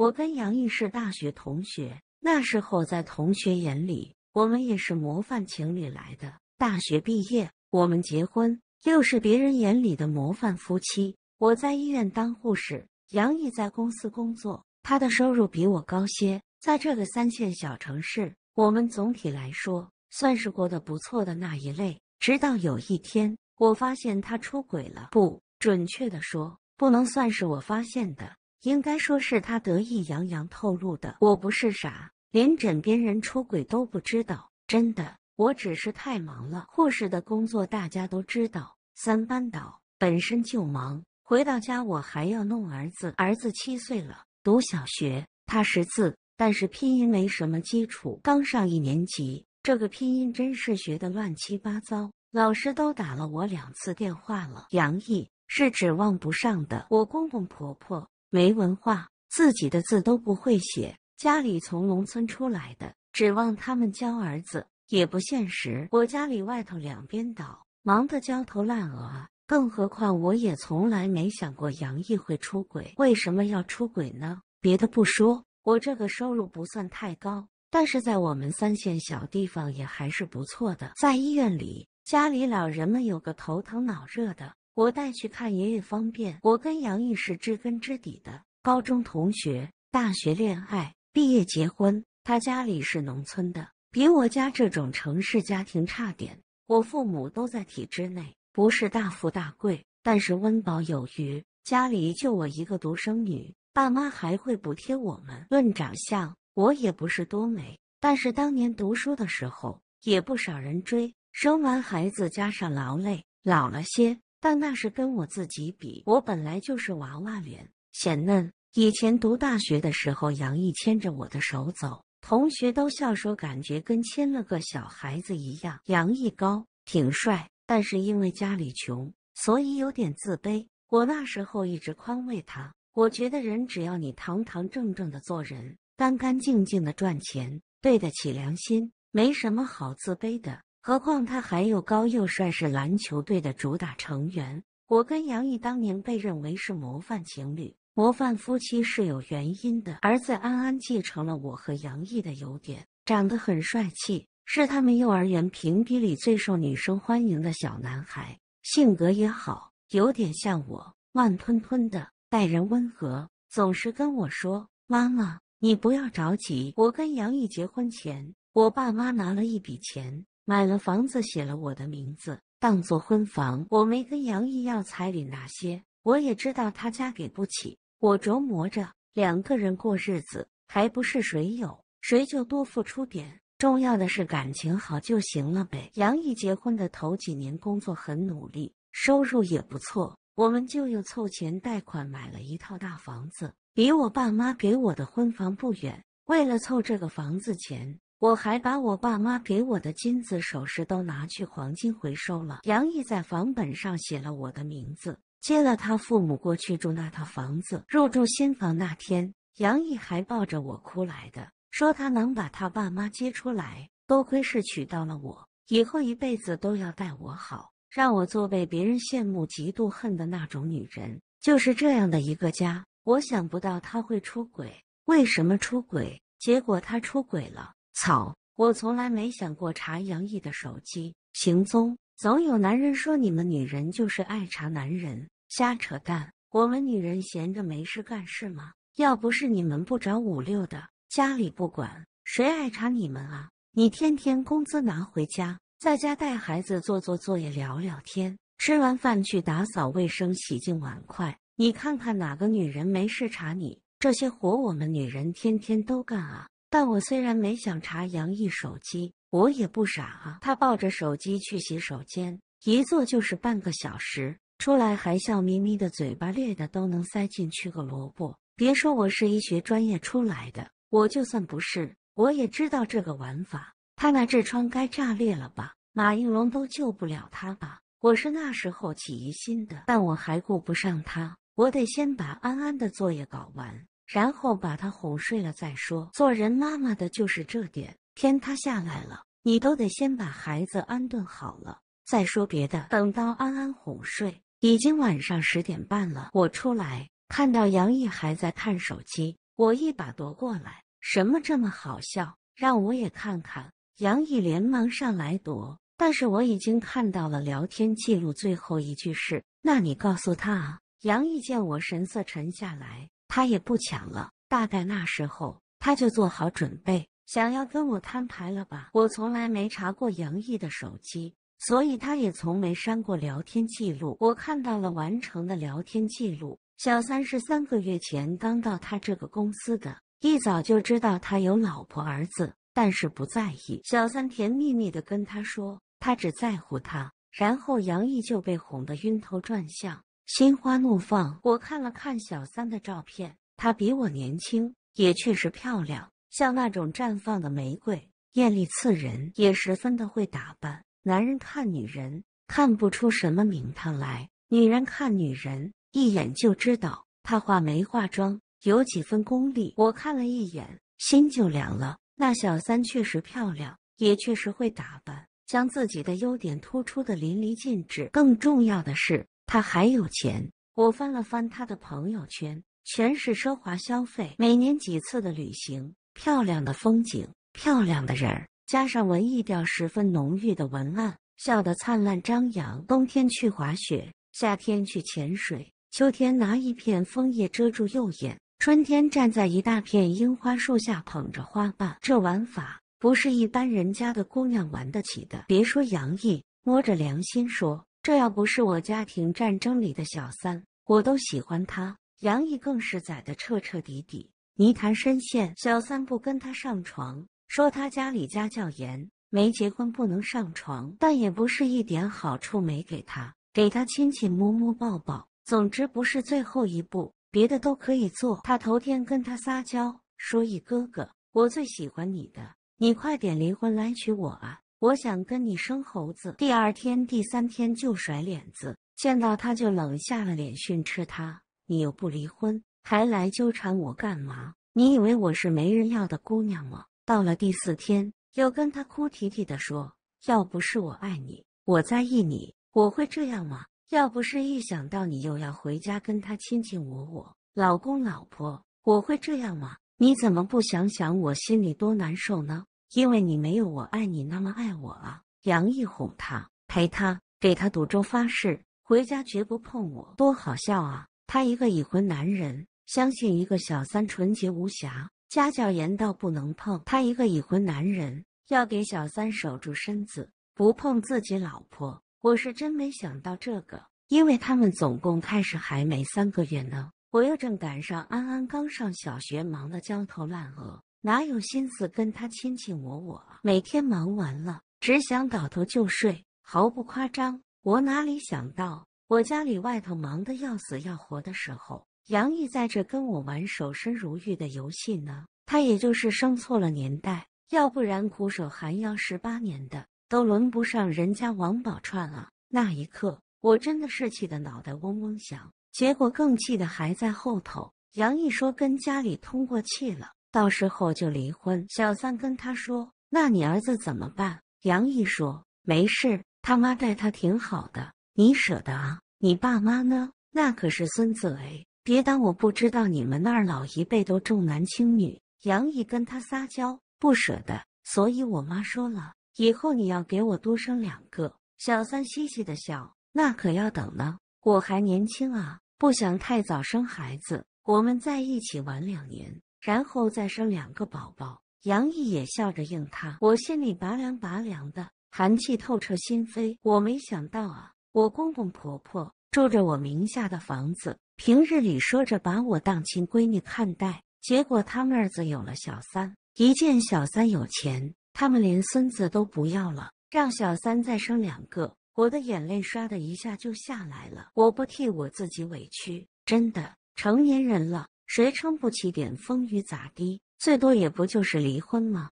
我跟杨毅是大学同学，那时候在同学眼里，我们也是模范情侣来的。大学毕业，我们结婚，又是别人眼里的模范夫妻。我在医院当护士，杨毅在公司工作，他的收入比我高些。在这个三线小城市，我们总体来说算是过得不错的那一类。直到有一天，我发现他出轨了。不准确的说，不能算是我发现的。应该说是他得意洋洋透露的。我不是傻，连枕边人出轨都不知道。真的，我只是太忙了。护士的工作大家都知道，三班倒本身就忙，回到家我还要弄儿子。儿子七岁了，读小学，他识字，但是拼音没什么基础，刚上一年级，这个拼音真是学的乱七八糟。老师都打了我两次电话了。杨毅是指望不上的。我公公婆婆。没文化，自己的字都不会写。家里从农村出来的，指望他们教儿子也不现实。我家里外头两边倒，忙得焦头烂额。更何况我也从来没想过杨毅会出轨。为什么要出轨呢？别的不说，我这个收入不算太高，但是在我们三线小地方也还是不错的。在医院里，家里老人们有个头疼脑热的。我带去看爷爷方便。我跟杨毅是知根知底的，高中同学，大学恋爱，毕业结婚。他家里是农村的，比我家这种城市家庭差点。我父母都在体制内，不是大富大贵，但是温饱有余。家里就我一个独生女，爸妈还会补贴我们。论长相，我也不是多美，但是当年读书的时候也不少人追。生完孩子加上劳累，老了些。但那是跟我自己比，我本来就是娃娃脸，显嫩。以前读大学的时候，杨毅牵着我的手走，同学都笑说，感觉跟牵了个小孩子一样。杨毅高，挺帅，但是因为家里穷，所以有点自卑。我那时候一直宽慰他，我觉得人只要你堂堂正正的做人，干干净净的赚钱，对得起良心，没什么好自卑的。何况他还又高又帅，是篮球队的主打成员。我跟杨毅当年被认为是模范情侣、模范夫妻是有原因的。儿子安安继承了我和杨毅的优点，长得很帅气，是他们幼儿园评比里最受女生欢迎的小男孩。性格也好，有点像我，慢吞吞的，待人温和，总是跟我说：“妈妈，你不要着急。”我跟杨毅结婚前，我爸妈拿了一笔钱。买了房子，写了我的名字当做婚房。我没跟杨毅要彩礼那些，我也知道他家给不起。我琢磨着，两个人过日子，还不是谁有谁就多付出点，重要的是感情好就行了呗。杨毅结婚的头几年工作很努力，收入也不错，我们就又凑钱贷款买了一套大房子，离我爸妈给我的婚房不远。为了凑这个房子钱。我还把我爸妈给我的金子首饰都拿去黄金回收了。杨毅在房本上写了我的名字，接了他父母过去住那套房子。入住新房那天，杨毅还抱着我哭来的，说他能把他爸妈接出来，多亏是娶到了我，以后一辈子都要待我好，让我做被别人羡慕、嫉妒、恨的那种女人。就是这样的一个家，我想不到他会出轨，为什么出轨？结果他出轨了。草！我从来没想过查杨毅的手机行踪。总有男人说你们女人就是爱查男人，瞎扯淡！我们女人闲着没事干是吗？要不是你们不找五六的，家里不管，谁爱查你们啊？你天天工资拿回家，在家带孩子、做做作业、聊聊天，吃完饭去打扫卫生、洗净碗筷。你看看哪个女人没事查你？这些活我们女人天天都干啊！但我虽然没想查杨毅手机，我也不傻啊。他抱着手机去洗手间，一坐就是半个小时，出来还笑眯眯的，嘴巴裂的都能塞进去个萝卜。别说我是医学专业出来的，我就算不是，我也知道这个玩法。他那痔疮该炸裂了吧？马应龙都救不了他吧？我是那时候起疑心的，但我还顾不上他，我得先把安安的作业搞完。然后把他哄睡了再说。做人妈妈的就是这点，天塌下来了，你都得先把孩子安顿好了再说别的。等到安安哄睡，已经晚上十点半了。我出来看到杨毅还在看手机，我一把夺过来，什么这么好笑，让我也看看。杨毅连忙上来夺，但是我已经看到了聊天记录，最后一句是：“那你告诉他啊。”杨毅见我神色沉下来。他也不抢了，大概那时候他就做好准备，想要跟我摊牌了吧？我从来没查过杨毅的手机，所以他也从没删过聊天记录。我看到了完成的聊天记录，小三是三个月前刚到他这个公司的，一早就知道他有老婆儿子，但是不在意。小三甜蜜蜜的跟他说，他只在乎他，然后杨毅就被哄得晕头转向。心花怒放。我看了看小三的照片，她比我年轻，也确实漂亮，像那种绽放的玫瑰，艳丽刺人，也十分的会打扮。男人看女人，看不出什么名堂来；女人看女人，一眼就知道她化没化妆，有几分功力。我看了一眼，心就凉了。那小三确实漂亮，也确实会打扮，将自己的优点突出的淋漓尽致。更重要的是。他还有钱，我翻了翻他的朋友圈，全是奢华消费，每年几次的旅行，漂亮的风景，漂亮的人儿，加上文艺调十分浓郁的文案，笑得灿烂张扬。冬天去滑雪，夏天去潜水，秋天拿一片枫叶遮住右眼，春天站在一大片樱花树下捧着花瓣。这玩法不是一般人家的姑娘玩得起的，别说杨毅，摸着良心说。这要不是我家庭战争里的小三，我都喜欢他。杨毅更是宰得彻彻底底，泥潭深陷。小三不跟他上床，说他家里家教严，没结婚不能上床。但也不是一点好处没给他，给他亲亲、摸摸、抱抱。总之不是最后一步，别的都可以做。他头天跟他撒娇，说一哥哥，我最喜欢你的，你快点离婚来娶我啊。我想跟你生猴子，第二天、第三天就甩脸子，见到他就冷下了脸训斥他。你又不离婚，还来纠缠我干嘛？你以为我是没人要的姑娘吗？到了第四天，又跟他哭啼啼的说：“要不是我爱你，我在意你，我会这样吗？要不是一想到你又要回家跟他卿卿我我，老公老婆，我会这样吗？你怎么不想想我心里多难受呢？”因为你没有我爱你那么爱我啊！杨毅哄她，陪她，给她赌咒发誓，回家绝不碰我，多好笑啊！他一个已婚男人，相信一个小三纯洁无瑕，家教严到不能碰。他一个已婚男人，要给小三守住身子，不碰自己老婆。我是真没想到这个，因为他们总共开始还没三个月呢。我又正赶上安安刚上小学，忙得焦头烂额。哪有心思跟他亲亲我我每天忙完了，只想倒头就睡，毫不夸张。我哪里想到，我家里外头忙得要死要活的时候，杨毅在这跟我玩守身如玉的游戏呢？他也就是生错了年代，要不然苦守寒窑十八年的，都轮不上人家王宝钏了。那一刻，我真的是气得脑袋嗡嗡响。结果更气的还在后头，杨毅说跟家里通过气了。到时候就离婚。小三跟他说：“那你儿子怎么办？”杨毅说：“没事，他妈待他挺好的。你舍得啊？你爸妈呢？那可是孙子哎！别当我不知道，你们那儿老一辈都重男轻女。”杨毅跟他撒娇：“不舍得，所以我妈说了，以后你要给我多生两个。”小三嘻嘻的笑：“那可要等呢，我还年轻啊，不想太早生孩子。我们在一起晚两年。”然后再生两个宝宝，杨毅也笑着应他。我心里拔凉拔凉的，寒气透彻心扉。我没想到啊，我公公婆婆住着我名下的房子，平日里说着把我当亲闺女看待，结果他们儿子有了小三，一见小三有钱，他们连孙子都不要了，让小三再生两个。我的眼泪唰的一下就下来了。我不替我自己委屈，真的，成年人了。谁撑不起点风雨咋滴，最多也不就是离婚吗？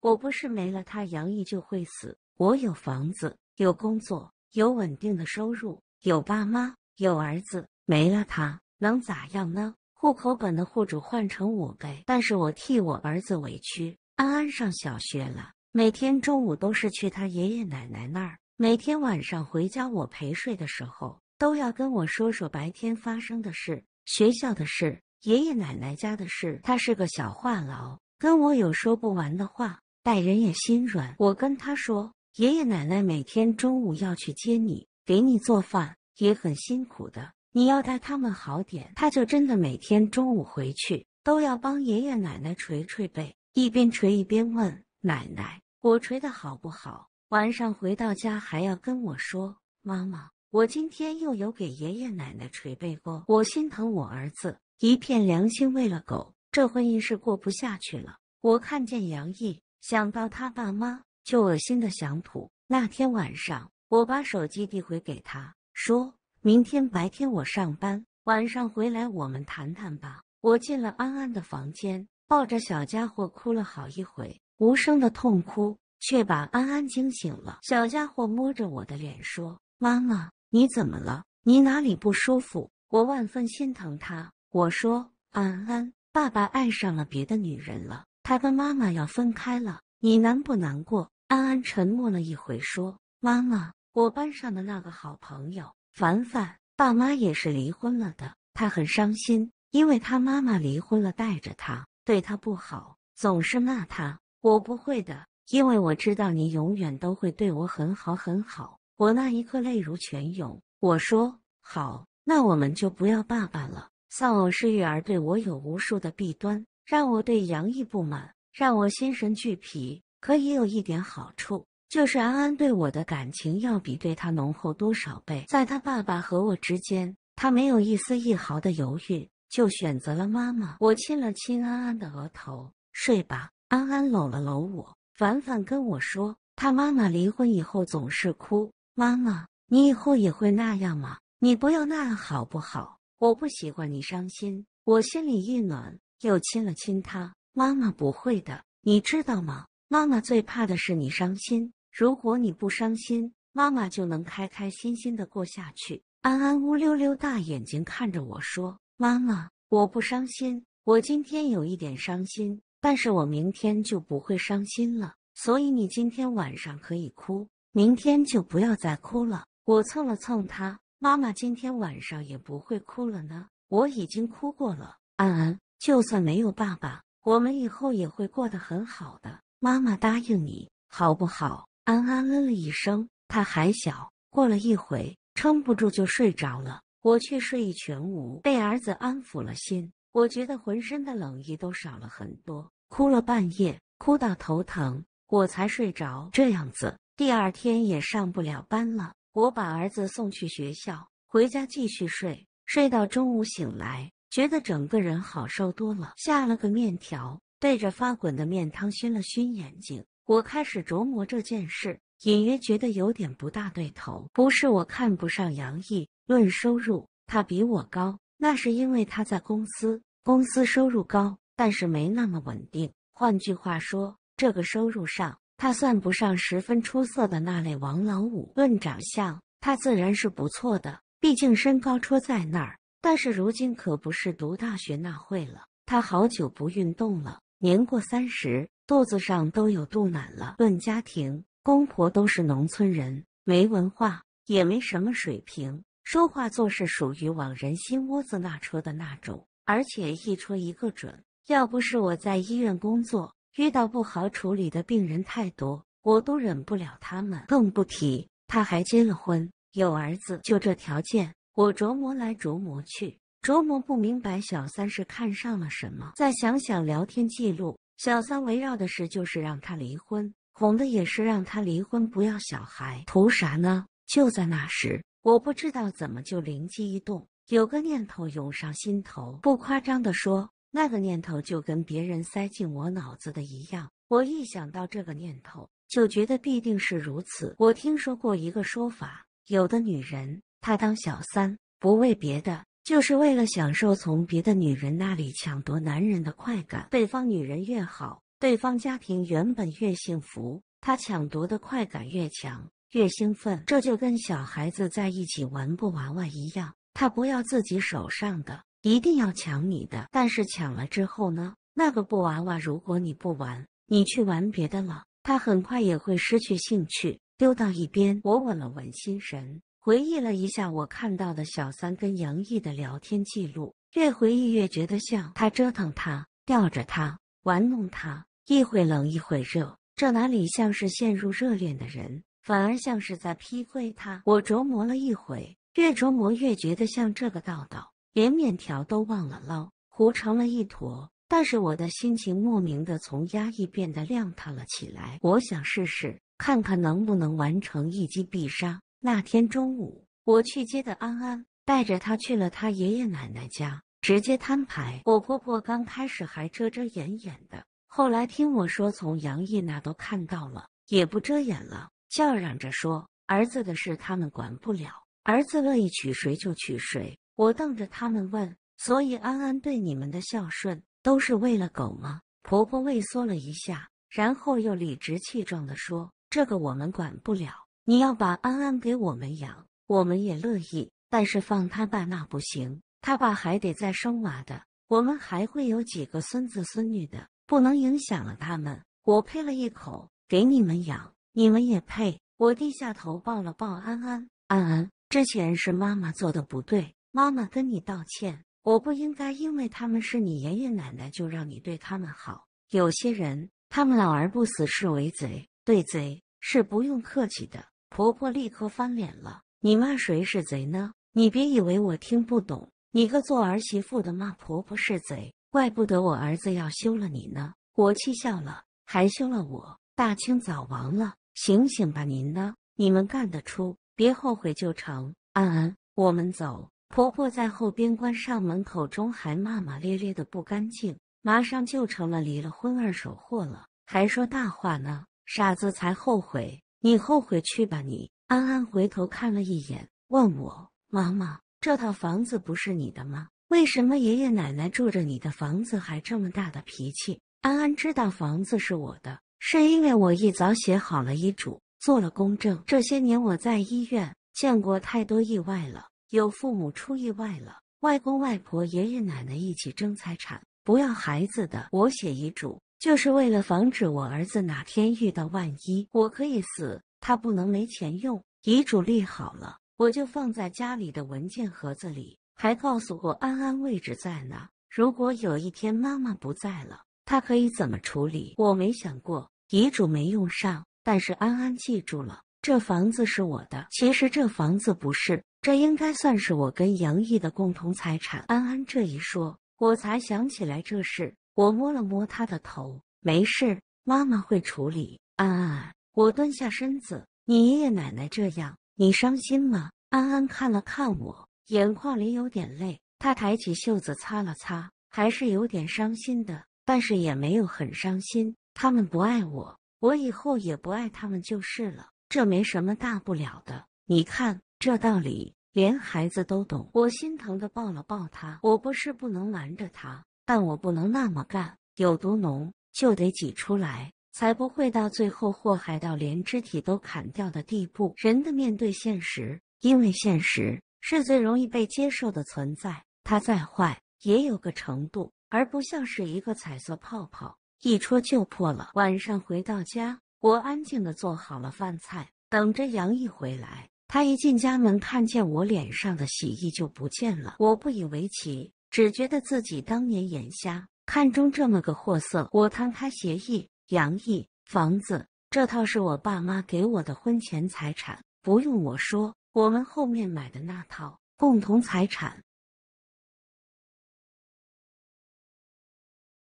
我不是没了他，杨毅就会死。我有房子，有工作，有稳定的收入，有爸妈，有儿子。没了他能咋样呢？户口本的户主换成我呗。但是我替我儿子委屈，安安上小学了，每天中午都是去他爷爷奶奶那儿，每天晚上回家我陪睡的时候。都要跟我说说白天发生的事、学校的事、爷爷奶奶家的事。他是个小话痨，跟我有说不完的话，待人也心软。我跟他说，爷爷奶奶每天中午要去接你，给你做饭，也很辛苦的，你要待他们好点。他就真的每天中午回去都要帮爷爷奶奶捶捶背，一边捶一边问奶奶：“我捶的好不好？”晚上回到家还要跟我说：“妈妈。”我今天又有给爷爷奶奶捶背过，我心疼我儿子，一片良心喂了狗，这婚姻是过不下去了。我看见杨毅，想到他爸妈，就恶心的想吐。那天晚上，我把手机递回给他，说明天白天我上班，晚上回来我们谈谈吧。我进了安安的房间，抱着小家伙哭了好一回，无声的痛哭，却把安安惊醒了。小家伙摸着我的脸说：“妈妈。”你怎么了？你哪里不舒服？我万分心疼他。我说，安安，爸爸爱上了别的女人了，他跟妈妈要分开了。你难不难过？安安沉默了一会，说：“妈妈，我班上的那个好朋友凡凡，爸妈也是离婚了的。他很伤心，因为他妈妈离婚了，带着他，对他不好，总是骂他。我不会的，因为我知道你永远都会对我很好，很好。”我那一刻泪如泉涌，我说好，那我们就不要爸爸了。丧偶式育儿对我有无数的弊端，让我对杨毅不满，让我心神俱疲。可也有一点好处，就是安安对我的感情要比对他浓厚多少倍。在他爸爸和我之间，他没有一丝一毫的犹豫，就选择了妈妈。我亲了亲安安的额头，睡吧。安安搂了搂我。凡凡跟我说，他妈妈离婚以后总是哭。妈妈，你以后也会那样吗？你不要那样好不好？我不喜欢你伤心，我心里一暖，又亲了亲他。妈妈不会的，你知道吗？妈妈最怕的是你伤心。如果你不伤心，妈妈就能开开心心的过下去。安安乌溜溜大眼睛看着我说：“妈妈，我不伤心。我今天有一点伤心，但是我明天就不会伤心了。所以你今天晚上可以哭。”明天就不要再哭了。我蹭了蹭他，妈妈今天晚上也不会哭了呢。我已经哭过了，安安。就算没有爸爸，我们以后也会过得很好的。妈妈答应你，好不好？安安嗯了一声。他还小，过了一会撑不住就睡着了。我却睡意全无，被儿子安抚了心，我觉得浑身的冷意都少了很多。哭了半夜，哭到头疼，我才睡着。这样子。第二天也上不了班了，我把儿子送去学校，回家继续睡，睡到中午醒来，觉得整个人好受多了。下了个面条，对着发滚的面汤熏了熏眼睛。我开始琢磨这件事，隐约觉得有点不大对头。不是我看不上杨毅，论收入他比我高，那是因为他在公司，公司收入高，但是没那么稳定。换句话说，这个收入上。他算不上十分出色的那类王老五。论长相，他自然是不错的，毕竟身高戳在那儿。但是如今可不是读大学那会了，他好久不运动了，年过三十，肚子上都有肚腩了。论家庭，公婆都是农村人，没文化，也没什么水平，说话做事属于往人心窝子那戳的那种，而且一戳一个准。要不是我在医院工作，遇到不好处理的病人太多，我都忍不了他们，更不提他还结了婚，有儿子。就这条件，我琢磨来琢磨去，琢磨不明白小三是看上了什么。再想想聊天记录，小三围绕的事就是让他离婚，哄的也是让他离婚，不要小孩，图啥呢？就在那时，我不知道怎么就灵机一动，有个念头涌上心头。不夸张的说。那个念头就跟别人塞进我脑子的一样，我一想到这个念头，就觉得必定是如此。我听说过一个说法，有的女人她当小三，不为别的，就是为了享受从别的女人那里抢夺男人的快感。对方女人越好，对方家庭原本越幸福，她抢夺的快感越强，越兴奋。这就跟小孩子在一起玩布娃娃一样，她不要自己手上的。一定要抢你的，但是抢了之后呢？那个布娃娃，如果你不玩，你去玩别的了，他很快也会失去兴趣，丢到一边。我稳了稳心神，回忆了一下我看到的小三跟杨毅的聊天记录，越回忆越觉得像他折腾他，吊着他，玩弄他，一会冷一会热，这哪里像是陷入热恋的人，反而像是在批判他。我琢磨了一会，越琢磨越觉得像这个道道。连面条都忘了捞，糊成了一坨。但是我的心情莫名的从压抑变得亮堂了起来。我想试试，看看能不能完成一击必杀。那天中午，我去接的安安，带着他去了他爷爷奶奶家，直接摊牌。我婆婆刚开始还遮遮掩掩的，后来听我说从杨毅那都看到了，也不遮掩了，叫嚷着说：“儿子的事他们管不了，儿子乐意娶谁就娶谁。”我瞪着他们问：“所以安安对你们的孝顺都是为了狗吗？”婆婆畏缩了一下，然后又理直气壮地说：“这个我们管不了。你要把安安给我们养，我们也乐意。但是放他爸那不行，他爸还得再生娃的，我们还会有几个孙子孙女的，不能影响了他们。”我呸了一口：“给你们养，你们也配！”我低下头抱了抱安安。安安，之前是妈妈做的不对。妈妈跟你道歉，我不应该因为他们是你爷爷奶奶就让你对他们好。有些人，他们老而不死是为贼，对贼是不用客气的。婆婆立刻翻脸了，你骂谁是贼呢？你别以为我听不懂，你个做儿媳妇的骂婆婆是贼，怪不得我儿子要休了你呢。我气笑了，还休了我，大清早亡了，醒醒吧您呢？你们干得出，别后悔就成。安安，我们走。婆婆在后边关上门口，中还骂骂咧咧的，不干净，马上就成了离了婚二手货了，还说大话呢，傻子才后悔，你后悔去吧，你。安安回头看了一眼，问我妈妈：“这套房子不是你的吗？为什么爷爷奶奶住着你的房子还这么大的脾气？”安安知道房子是我的，是因为我一早写好了遗嘱，做了公证。这些年我在医院见过太多意外了。有父母出意外了，外公外婆、爷爷奶奶一起争财产，不要孩子的。我写遗嘱，就是为了防止我儿子哪天遇到万一，我可以死，他不能没钱用。遗嘱立好了，我就放在家里的文件盒子里，还告诉过安安位置在哪。如果有一天妈妈不在了，他可以怎么处理？我没想过，遗嘱没用上，但是安安记住了，这房子是我的。其实这房子不是。这应该算是我跟杨毅的共同财产。安安这一说，我才想起来这事。我摸了摸他的头，没事，妈妈会处理。安安，我蹲下身子，你爷爷奶奶这样，你伤心吗？安安看了看我，眼眶里有点泪。他抬起袖子擦了擦，还是有点伤心的，但是也没有很伤心。他们不爱我，我以后也不爱他们就是了，这没什么大不了的。你看。这道理连孩子都懂。我心疼的抱了抱他。我不是不能瞒着他，但我不能那么干。有多浓就得挤出来，才不会到最后祸害到连肢体都砍掉的地步。人的面对现实，因为现实是最容易被接受的存在。它再坏也有个程度，而不像是一个彩色泡泡，一戳就破了。晚上回到家，我安静的做好了饭菜，等着杨毅回来。他一进家门，看见我脸上的喜意就不见了。我不以为奇，只觉得自己当年眼瞎，看中这么个货色。我摊开协议，杨毅，房子这套是我爸妈给我的婚前财产，不用我说。我们后面买的那套，共同财产。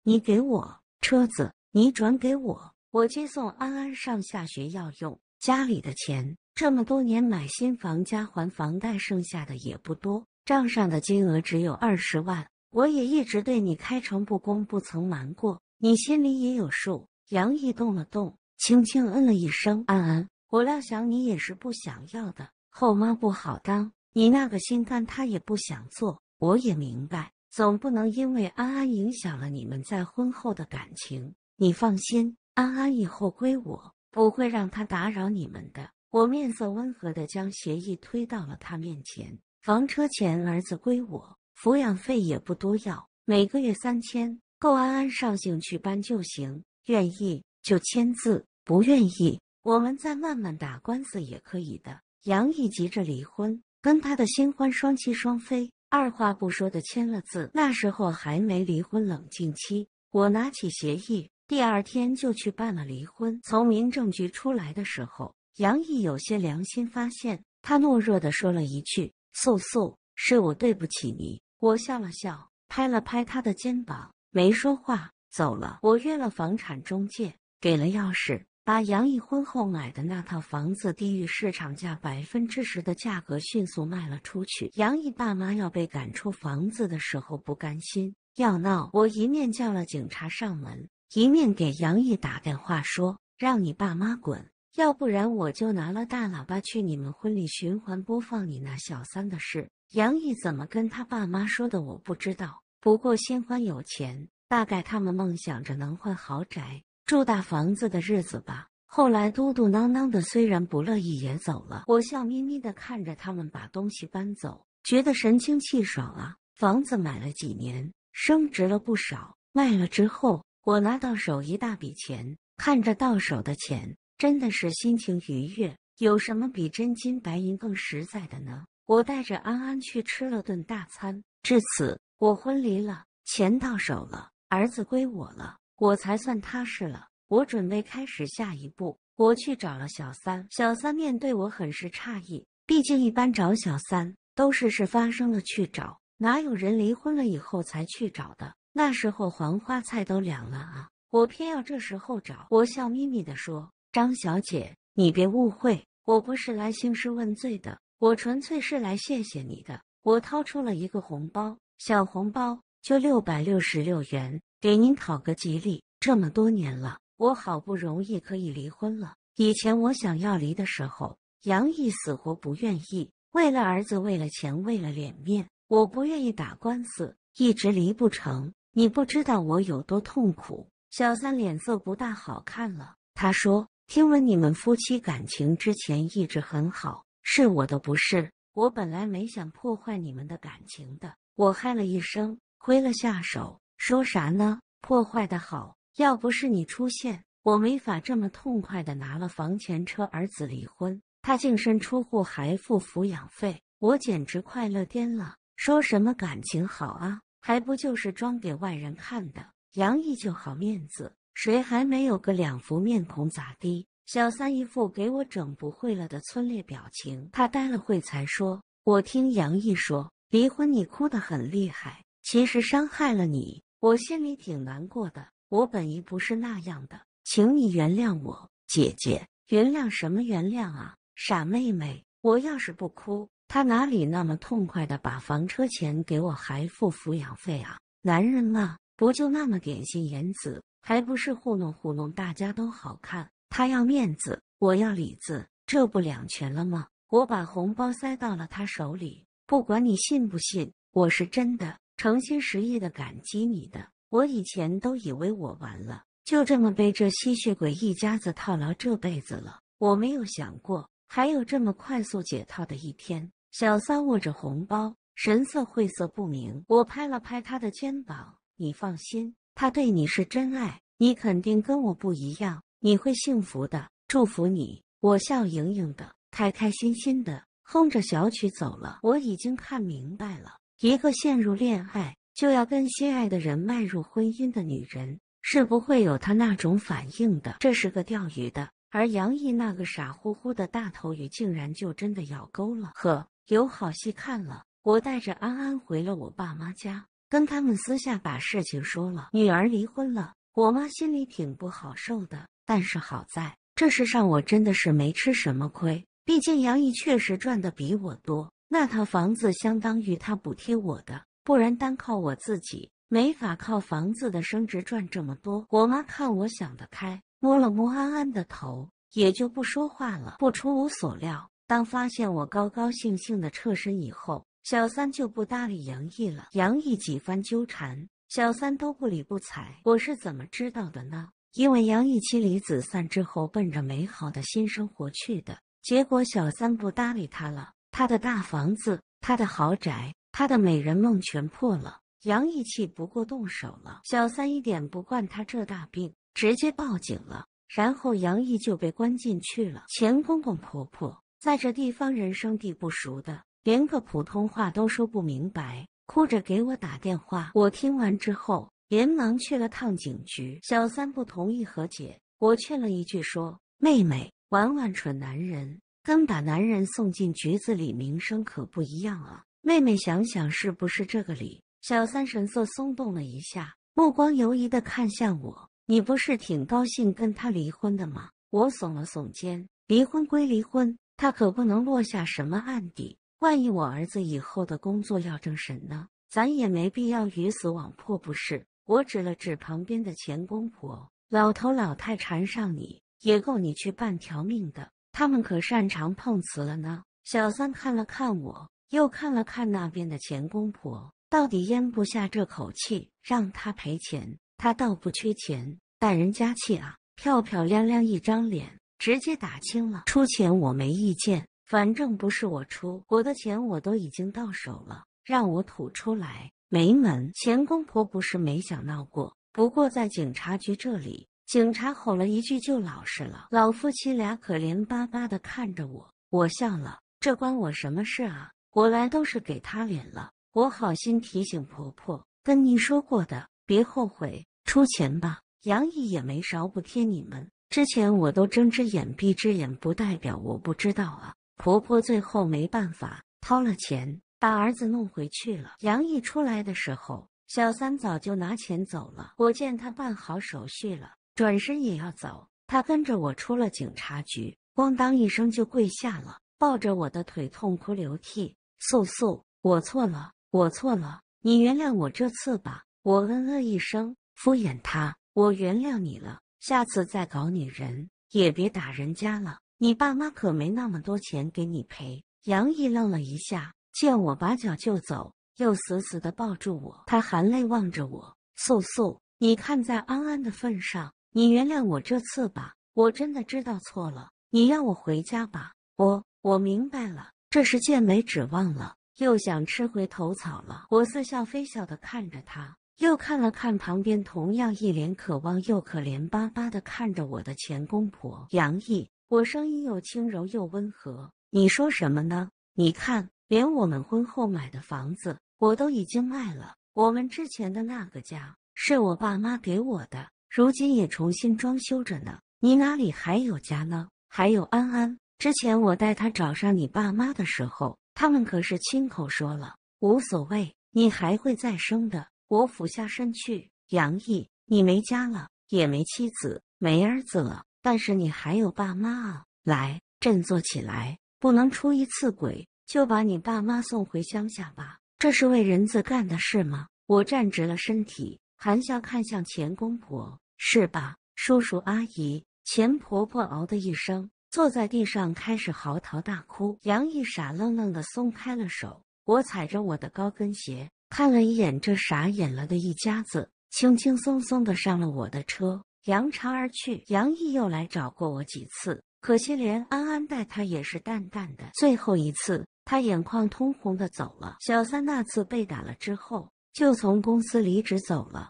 你给我车子，你转给我，我接送安安上下学要用家里的钱。这么多年买新房加还房贷，剩下的也不多，账上的金额只有二十万。我也一直对你开诚布公，不曾瞒过你，心里也有数。杨毅动了动，轻轻嗯了一声：“安安，我料想你也是不想要的。后妈不好当，你那个心肝他也不想做。我也明白，总不能因为安安影响了你们在婚后的感情。你放心，安安以后归我，不会让他打扰你们的。”我面色温和的将协议推到了他面前，房车钱儿子归我，抚养费也不多要，每个月三千，够安安上兴趣班就行。愿意就签字，不愿意，我们再慢慢打官司也可以的。杨毅急着离婚，跟他的新欢双栖双飞，二话不说的签了字。那时候还没离婚冷静期，我拿起协议，第二天就去办了离婚。从民政局出来的时候。杨毅有些良心发现，他懦弱的说了一句：“素素，是我对不起你。”我笑了笑，拍了拍他的肩膀，没说话，走了。我约了房产中介，给了钥匙，把杨毅婚后买的那套房子低于市场价百分之十的价格迅速卖了出去。杨毅爸妈要被赶出房子的时候，不甘心，要闹。我一面叫了警察上门，一面给杨毅打电话说：“让你爸妈滚。”要不然我就拿了大喇叭去你们婚礼循环播放你那小三的事。杨毅怎么跟他爸妈说的我不知道。不过新欢有钱，大概他们梦想着能换豪宅、住大房子的日子吧。后来嘟嘟囔囔的，虽然不乐意，也走了。我笑眯眯的看着他们把东西搬走，觉得神清气爽啊。房子买了几年，升值了不少，卖了之后，我拿到手一大笔钱，看着到手的钱。真的是心情愉悦，有什么比真金白银更实在的呢？我带着安安去吃了顿大餐。至此，我婚离了，钱到手了，儿子归我了，我才算踏实了。我准备开始下一步。我去找了小三，小三面对我很是诧异，毕竟一般找小三都是事发生了去找，哪有人离婚了以后才去找的？那时候黄花菜都凉了啊！我偏要这时候找。我笑眯眯的说。张小姐，你别误会，我不是来兴师问罪的，我纯粹是来谢谢你的。我掏出了一个红包，小红包就六百六十六元，给您讨个吉利。这么多年了，我好不容易可以离婚了。以前我想要离的时候，杨毅死活不愿意，为了儿子，为了钱，为了脸面，我不愿意打官司，一直离不成。你不知道我有多痛苦。小三脸色不大好看了，他说。听闻你们夫妻感情之前一直很好，是我的不是。我本来没想破坏你们的感情的，我害了一生，挥了下手，说啥呢？破坏的好，要不是你出现，我没法这么痛快的拿了房钱、车、儿子离婚，他净身出户还付抚养费，我简直快乐颠了。说什么感情好啊，还不就是装给外人看的？杨毅就好面子。谁还没有个两副面孔？咋滴？小三一副给我整不会了的村裂表情。他呆了会才说：“我听杨毅说，离婚你哭得很厉害，其实伤害了你，我心里挺难过的。我本意不是那样的，请你原谅我，姐姐。原谅什么原谅啊，傻妹妹！我要是不哭，他哪里那么痛快的把房车钱给我，还付抚养费啊？男人嘛，不就那么点心眼子？”还不是糊弄糊弄，大家都好看。他要面子，我要里子，这不两全了吗？我把红包塞到了他手里。不管你信不信，我是真的诚心实意的感激你的。我以前都以为我完了，就这么被这吸血鬼一家子套牢这辈子了。我没有想过还有这么快速解套的一天。小三握着红包，神色晦涩不明。我拍了拍他的肩膀：“你放心。”他对你是真爱，你肯定跟我不一样，你会幸福的，祝福你！我笑盈盈的，开开心心的，哼着小曲走了。我已经看明白了，一个陷入恋爱就要跟心爱的人迈入婚姻的女人，是不会有他那种反应的。这是个钓鱼的，而杨毅那个傻乎乎的大头鱼，竟然就真的咬钩了！呵，有好戏看了！我带着安安回了我爸妈家。跟他们私下把事情说了，女儿离婚了，我妈心里挺不好受的。但是好在这世上我真的是没吃什么亏，毕竟杨毅确实赚的比我多，那套房子相当于他补贴我的，不然单靠我自己，没法靠房子的升值赚这么多。我妈看我想得开，摸了摸安安的头，也就不说话了。不出我所料，当发现我高高兴兴的撤身以后。小三就不搭理杨毅了，杨毅几番纠缠，小三都不理不睬。我是怎么知道的呢？因为杨毅妻离子散之后，奔着美好的新生活去的，结果小三不搭理他了，他的大房子、他的豪宅、他的美人梦全破了。杨毅气不过，动手了。小三一点不惯他这大病，直接报警了，然后杨毅就被关进去了。钱公公婆婆在这地方人生地不熟的。连个普通话都说不明白，哭着给我打电话。我听完之后，连忙去了趟警局。小三不同意和解，我劝了一句说：“妹妹，玩玩蠢男人，跟把男人送进局子里，名声可不一样啊。”妹妹想想是不是这个理？小三神色松动了一下，目光犹疑的看向我：“你不是挺高兴跟他离婚的吗？”我耸了耸肩：“离婚归离婚，他可不能落下什么案底。”万一我儿子以后的工作要挣神呢？咱也没必要鱼死网破，不是？我指了指旁边的前公婆，老头老太缠上你，也够你去半条命的。他们可擅长碰瓷了呢。小三看了看我，又看了看那边的前公婆，到底咽不下这口气，让他赔钱。他倒不缺钱，但人家气啊，漂漂亮亮一张脸，直接打青了。出钱我没意见。反正不是我出，我的钱我都已经到手了，让我吐出来没门。前公婆不是没想闹过，不过在警察局这里，警察吼了一句就老实了。老夫妻俩可怜巴巴的看着我，我笑了，这关我什么事啊？我来都是给他脸了，我好心提醒婆婆，跟你说过的，别后悔，出钱吧。杨毅也没少补贴你们，之前我都睁只眼闭只眼，不代表我不知道啊。婆婆最后没办法，掏了钱把儿子弄回去了。杨毅出来的时候，小三早就拿钱走了。我见他办好手续了，转身也要走，他跟着我出了警察局，咣当一声就跪下了，抱着我的腿痛哭流涕：“素素，我错了，我错了，你原谅我这次吧。”我嗯了一声，敷衍他：“我原谅你了，下次再搞女人也别打人家了。”你爸妈可没那么多钱给你赔。杨毅愣了一下，见我把脚就走，又死死的抱住我。他含泪望着我：“素素，你看在安安的份上，你原谅我这次吧。我真的知道错了，你让我回家吧。我我明白了，这见没指望了，又想吃回头草了。”我似笑非笑的看着他，又看了看旁边同样一脸渴望又可怜巴巴的看着我的前公婆杨毅。我声音又轻柔又温和，你说什么呢？你看，连我们婚后买的房子我都已经卖了。我们之前的那个家是我爸妈给我的，如今也重新装修着呢。你哪里还有家呢？还有安安，之前我带他找上你爸妈的时候，他们可是亲口说了，无所谓，你还会再生的。我俯下身去，杨毅，你没家了，也没妻子，没儿子了。但是你还有爸妈啊！来，振作起来，不能出一次轨就把你爸妈送回乡下吧？这是为人子干的事吗？我站直了身体，含笑看向钱公婆，是吧，叔叔阿姨？钱婆婆嗷的一声，坐在地上开始嚎啕大哭。杨毅傻愣愣的松开了手，我踩着我的高跟鞋，看了一眼这傻眼了的一家子，轻轻松松的上了我的车。扬长而去。杨毅又来找过我几次，可惜连安安待他也是淡淡的。最后一次，他眼眶通红的走了。小三那次被打了之后，就从公司离职走了。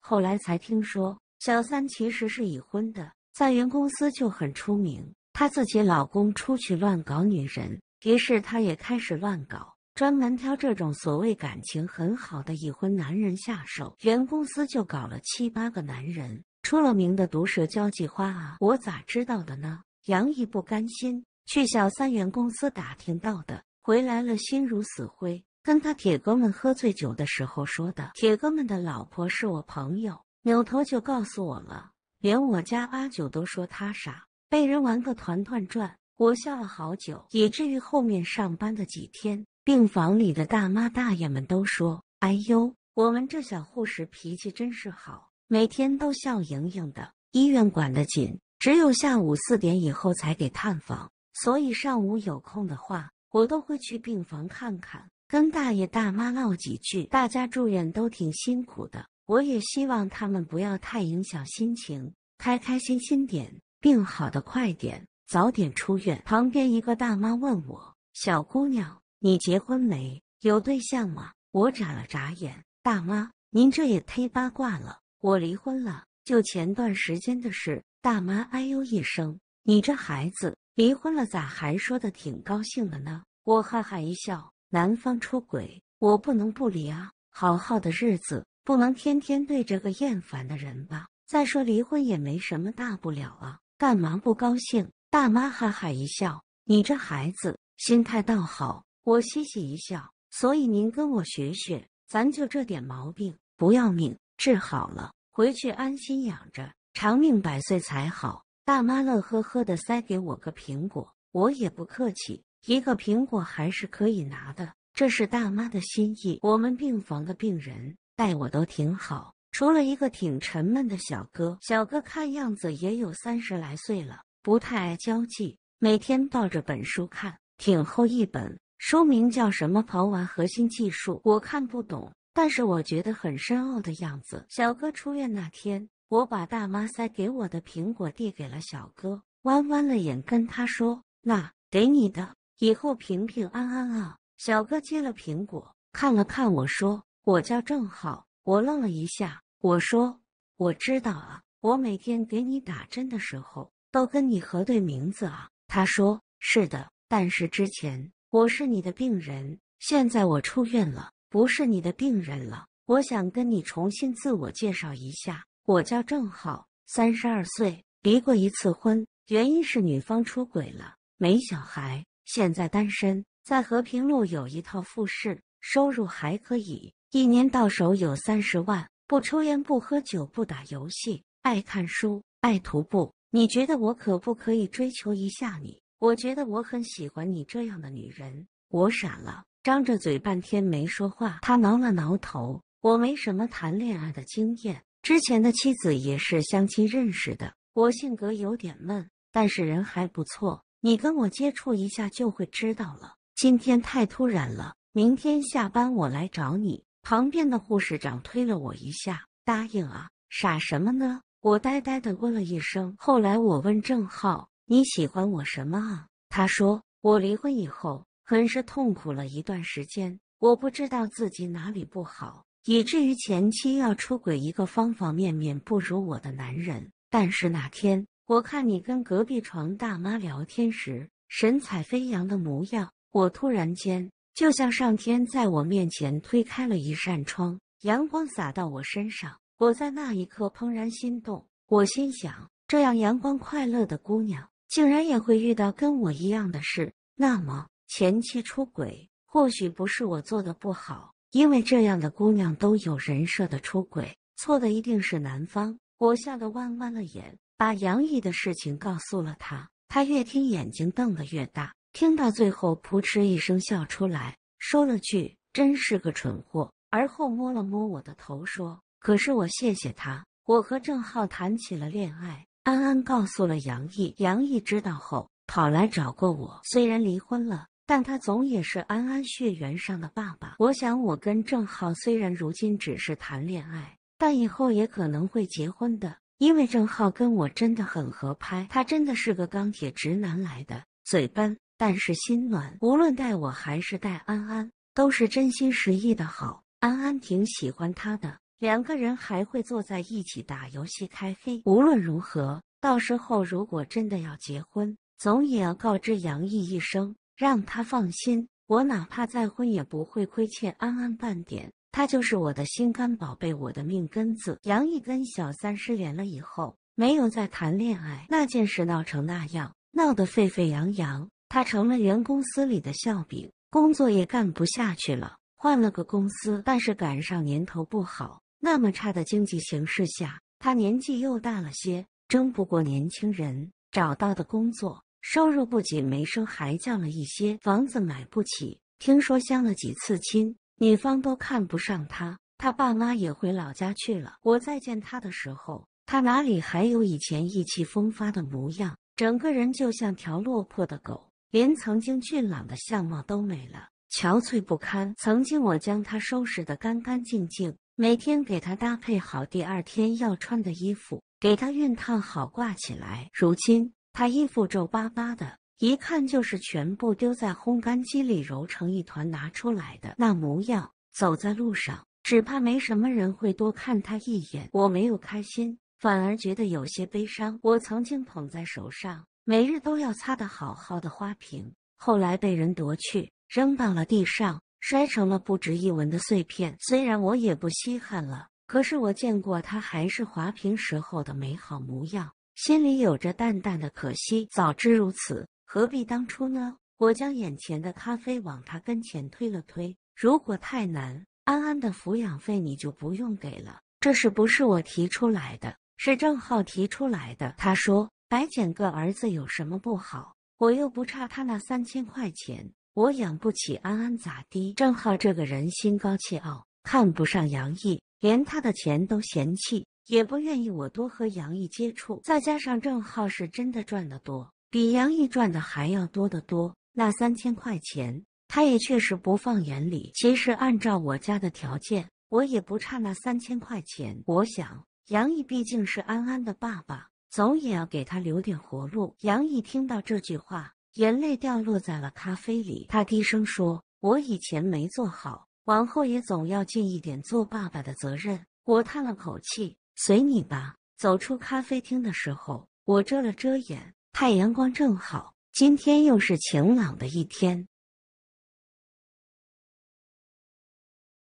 后来才听说，小三其实是已婚的，在原公司就很出名。她自己老公出去乱搞女人，于是她也开始乱搞。专门挑这种所谓感情很好的已婚男人下手，原公司就搞了七八个男人，出了名的毒舌交际花啊！我咋知道的呢？杨毅不甘心，去小三原公司打听到的，回来了心如死灰。跟他铁哥们喝醉酒的时候说的，铁哥们的老婆是我朋友，扭头就告诉我了。连我家阿九都说他傻，被人玩个团团转。我笑了好久，以至于后面上班的几天。病房里的大妈大爷们都说：“哎呦，我们这小护士脾气真是好，每天都笑盈盈的。医院管得紧，只有下午四点以后才给探访，所以上午有空的话，我都会去病房看看，跟大爷大妈唠几句。大家住院都挺辛苦的，我也希望他们不要太影响心情，开开心心点，病好的快点，早点出院。”旁边一个大妈问我：“小姑娘。”你结婚没有对象吗？我眨了眨眼，大妈，您这也忒八卦了。我离婚了，就前段时间的事。大妈，哎呦一声，你这孩子，离婚了咋还说的挺高兴的呢？我哈哈一笑，男方出轨，我不能不离啊。好好的日子，不能天天对着个厌烦的人吧？再说离婚也没什么大不了啊，干嘛不高兴？大妈哈哈一笑，你这孩子，心态倒好。我嘻嘻一笑，所以您跟我学学，咱就这点毛病，不要命，治好了回去安心养着，长命百岁才好。大妈乐呵呵的塞给我个苹果，我也不客气，一个苹果还是可以拿的，这是大妈的心意。我们病房的病人待我都挺好，除了一个挺沉闷的小哥，小哥看样子也有三十来岁了，不太爱交际，每天抱着本书看，挺厚一本。书名叫什么？刨完核心技术我看不懂，但是我觉得很深奥的样子。小哥出院那天，我把大妈塞给我的苹果递给了小哥，弯弯了眼跟他说：“那给你的，以后平平安安啊。”小哥接了苹果，看了看我说：“我叫郑浩。”我愣了一下，我说：“我知道啊，我每天给你打针的时候都跟你核对名字啊。”他说：“是的，但是之前。”我是你的病人，现在我出院了，不是你的病人了。我想跟你重新自我介绍一下，我叫郑浩，三十二岁，离过一次婚，原因是女方出轨了，没小孩，现在单身，在和平路有一套复式，收入还可以，一年到手有三十万，不抽烟，不喝酒，不打游戏，爱看书，爱徒步。你觉得我可不可以追求一下你？我觉得我很喜欢你这样的女人，我傻了，张着嘴半天没说话。他挠了挠头，我没什么谈恋爱的经验，之前的妻子也是相亲认识的。我性格有点闷，但是人还不错，你跟我接触一下就会知道了。今天太突然了，明天下班我来找你。旁边的护士长推了我一下，答应啊，傻什么呢？我呆呆的问了一声。后来我问郑浩。你喜欢我什么啊？他说：“我离婚以后很是痛苦了一段时间，我不知道自己哪里不好，以至于前妻要出轨一个方方面面不如我的男人。但是那天，我看你跟隔壁床大妈聊天时神采飞扬的模样，我突然间就像上天在我面前推开了一扇窗，阳光洒到我身上，我在那一刻怦然心动。我心想，这样阳光快乐的姑娘。”竟然也会遇到跟我一样的事，那么前妻出轨或许不是我做的不好，因为这样的姑娘都有人设的出轨，错的一定是男方。我吓得弯弯了眼，把杨毅的事情告诉了他。他越听眼睛瞪得越大，听到最后扑哧一声笑出来，说了句“真是个蠢货”，而后摸了摸我的头说：“可是我谢谢他，我和郑浩谈起了恋爱。”安安告诉了杨毅，杨毅知道后跑来找过我。虽然离婚了，但他总也是安安血缘上的爸爸。我想，我跟郑浩虽然如今只是谈恋爱，但以后也可能会结婚的，因为郑浩跟我真的很合拍。他真的是个钢铁直男来的，嘴笨，但是心暖。无论待我还是待安安，都是真心实意的好。安安挺喜欢他的。两个人还会坐在一起打游戏开黑。无论如何，到时候如果真的要结婚，总也要告知杨毅一声，让他放心。我哪怕再婚，也不会亏欠安安半点。他就是我的心肝宝贝，我的命根子。杨毅跟小三失联了以后，没有再谈恋爱。那件事闹成那样，闹得沸沸扬扬，他成了原公司里的笑柄，工作也干不下去了，换了个公司，但是赶上年头不好。那么差的经济形势下，他年纪又大了些，争不过年轻人，找到的工作收入不仅没升，还降了一些，房子买不起。听说相了几次亲，女方都看不上他。他爸妈也回老家去了。我再见他的时候，他哪里还有以前意气风发的模样？整个人就像条落魄的狗，连曾经俊朗的相貌都没了，憔悴不堪。曾经我将他收拾得干干净净。每天给他搭配好第二天要穿的衣服，给他熨烫好挂起来。如今他衣服皱巴巴的，一看就是全部丢在烘干机里揉成一团拿出来的那模样。走在路上，只怕没什么人会多看他一眼。我没有开心，反而觉得有些悲伤。我曾经捧在手上，每日都要擦得好好的花瓶，后来被人夺去，扔到了地上。摔成了不值一文的碎片。虽然我也不稀罕了，可是我见过他还是滑屏时候的美好模样，心里有着淡淡的可惜。早知如此，何必当初呢？我将眼前的咖啡往他跟前推了推。如果太难，安安的抚养费你就不用给了。这是不是我提出来的？是郑浩提出来的。他说：“白捡个儿子有什么不好？我又不差他那三千块钱。”我养不起安安，咋地？郑浩这个人心高气傲，看不上杨毅，连他的钱都嫌弃，也不愿意我多和杨毅接触。再加上郑浩是真的赚的多，比杨毅赚的还要多得多。那三千块钱，他也确实不放眼里。其实按照我家的条件，我也不差那三千块钱。我想，杨毅毕竟是安安的爸爸，总也要给他留点活路。杨毅听到这句话。眼泪掉落在了咖啡里，他低声说：“我以前没做好，往后也总要尽一点做爸爸的责任。”我叹了口气，随你吧。走出咖啡厅的时候，我遮了遮眼，太阳光正好，今天又是晴朗的一天。